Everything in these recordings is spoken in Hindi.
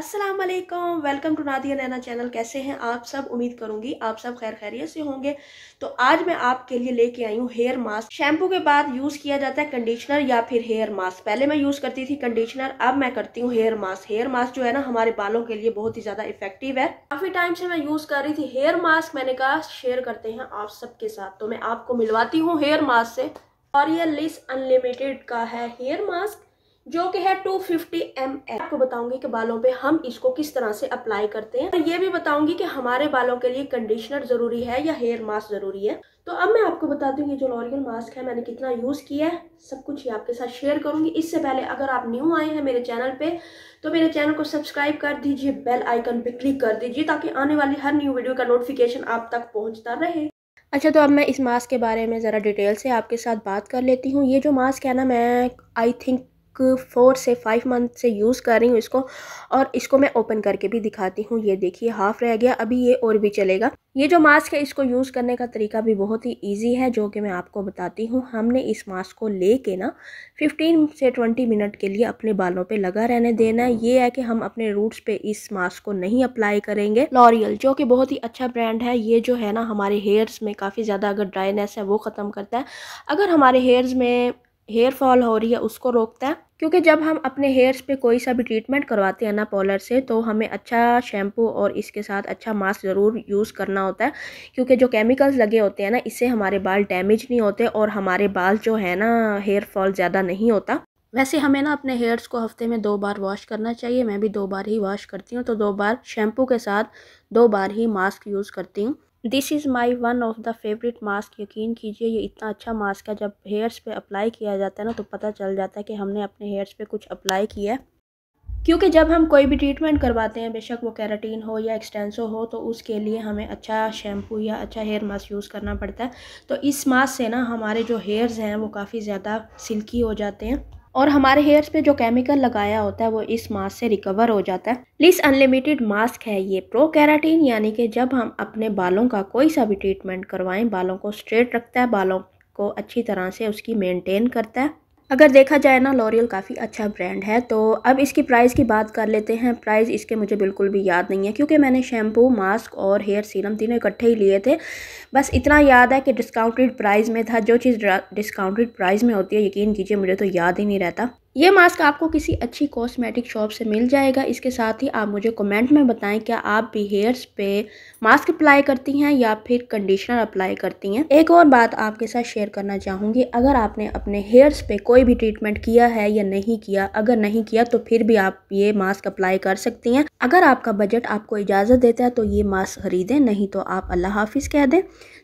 Aslam welcome to Nadia Naina channel कैसे हैं आप सब उम्मीद करूंगी आप सब खैर खैरियत से होंगे तो आज मैं आपके लिए लेके आई हूँ हेयर मास्क शैम्पू के बाद यूज़ किया जाता है कंडीशनर या फिर हेयर मास्क पहले मैं यूज़ करती थी कंडीशनर अब मैं करती हूँ हेयर मास्क हेयर मास्क जो है ना हमारे बालों के लिए बहुत ही ज़्यादा इफेक्टिव है काफ़ी टाइम से मैं यूज़ कर रही थी हेयर मास्क मैंने कहा शेयर करते हैं आप सबके साथ तो मैं आपको मिलवाती हूँ हेयर मास्क से और ये लिस अनलिमिटेड का है हेयर मास्क जो कि है 250 फिफ्टी mm. आपको बताऊंगी कि बालों पे हम इसको किस तरह से अप्लाई करते हैं और ये भी बताऊंगी कि हमारे बालों के लिए कंडीशनर जरूरी है या हेयर मास्क जरूरी है तो अब मैं आपको बता दूं ये जो लॉरियल मास्क है मैंने कितना यूज़ किया है सब कुछ ये आपके साथ शेयर करूंगी इससे पहले अगर आप न्यू आए हैं मेरे चैनल पे तो मेरे चैनल को सब्सक्राइब कर दीजिए बेल आइकन पे क्लिक कर दीजिए ताकि आने वाली हर न्यू वीडियो का नोटिफिकेशन आप तक पहुंचता रहे अच्छा तो अब मैं इस मास्क के बारे में ज़रा डिटेल से आपके साथ बात कर लेती हूँ ये जो मास्क है ना मैं आई थिंक फोर से फाइव मंथ से यूज़ कर रही हूँ इसको और इसको मैं ओपन करके भी दिखाती हूँ ये देखिए हाफ रह गया अभी ये और भी चलेगा ये जो मास्क है इसको यूज़ करने का तरीका भी बहुत ही इजी है जो कि मैं आपको बताती हूँ हमने इस मास्क को ले कर ना 15 से 20 मिनट के लिए अपने बालों पे लगा रहने देना है ये है कि हम अपने रूट्स पे इस मास्क को नहीं अप्लाई करेंगे लॉरियल जो कि बहुत ही अच्छा ब्रांड है ये जो है ना हमारे हेयर्स में काफ़ी ज़्यादा अगर ड्राइनेस है वो ख़त्म करता है अगर हमारे हेयर्स में हेयर फॉल हो रही है उसको रोकता है क्योंकि जब हम अपने हेयर्स पे कोई सा भी ट्रीटमेंट करवाते हैं ना पॉलर से तो हमें अच्छा शैम्पू और इसके साथ अच्छा मास्क ज़रूर यूज़ करना होता है क्योंकि जो केमिकल्स लगे होते हैं ना इससे हमारे बाल डैमेज नहीं होते और हमारे बाल जो है ना हेयर फॉल ज़्यादा नहीं होता वैसे हमें ना अपने हेयर्स को हफ्ते में दो बार वॉश करना चाहिए मैं भी दो बार ही वॉश करती हूँ तो दो बार शैम्पू के साथ दो बार ही मास्क यूज़ करती हूँ this is my one of the favourite mask यकीन कीजिए ये इतना अच्छा मास्क है जब हेयर्स पे अप्लाई किया जाता है ना तो पता चल जाता है कि हमने अपने हेयर्स पे कुछ अप्लाई किया है क्योंकि जब हम कोई भी ट्रीटमेंट करवाते हैं बेशक वो कैराटीन हो या एक्सटेंसो हो तो उसके लिए हमें अच्छा शैम्पू या अच्छा हेयर मास्क यूज़ करना पड़ता है तो इस मास्क से ना हमारे जो हेयर्स हैं वो काफ़ी ज़्यादा सिल्की हो जाते हैं और हमारे हेयर्स पे जो केमिकल लगाया होता है वो इस मास्क से रिकवर हो जाता है लिस अनलिमिटेड मास्क है ये प्रो कैराटीन यानी कि जब हम अपने बालों का कोई सा भी ट्रीटमेंट करवाएं बालों को स्ट्रेट रखता है बालों को अच्छी तरह से उसकी मेंटेन करता है अगर देखा जाए ना लॉरियल काफ़ी अच्छा ब्रांड है तो अब इसकी प्राइस की बात कर लेते हैं प्राइस इसके मुझे बिल्कुल भी याद नहीं है क्योंकि मैंने शैम्पू मास्क और हेयर सीरम तीनों इकट्ठे ही लिए थे बस इतना याद है कि डिस्काउंटेड प्राइस में था जो चीज़ डिस्काउंटेड प्राइस में होती है यकीन कीजिए मुझे तो याद ही नहीं रहता ये मास्क आपको किसी अच्छी कॉस्मेटिक शॉप से मिल जाएगा इसके साथ ही आप मुझे कमेंट में बताएं क्या आप भी हेयर्स पे मास्क अप्लाई करती हैं या फिर कंडीशनर अप्लाई करती हैं एक और बात आपके साथ शेयर करना चाहूँगी अगर आपने अपने हेयर्स पे कोई भी ट्रीटमेंट किया है या नहीं किया अगर नहीं किया तो फिर भी आप ये मास्क अप्लाई कर सकती हैं अगर आपका बजट आपको इजाज़त देता है तो ये मास्क ख़रीदें नहीं तो आप अल्लाह हाफिज़ कह दें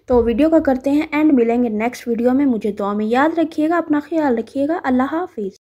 तो वीडियो का करते हैं एंड मिलेंगे नेक्स्ट वीडियो में मुझे दुआ में याद रखिएगा अपना ख्याल रखिएगा अल्लाह हाफिज़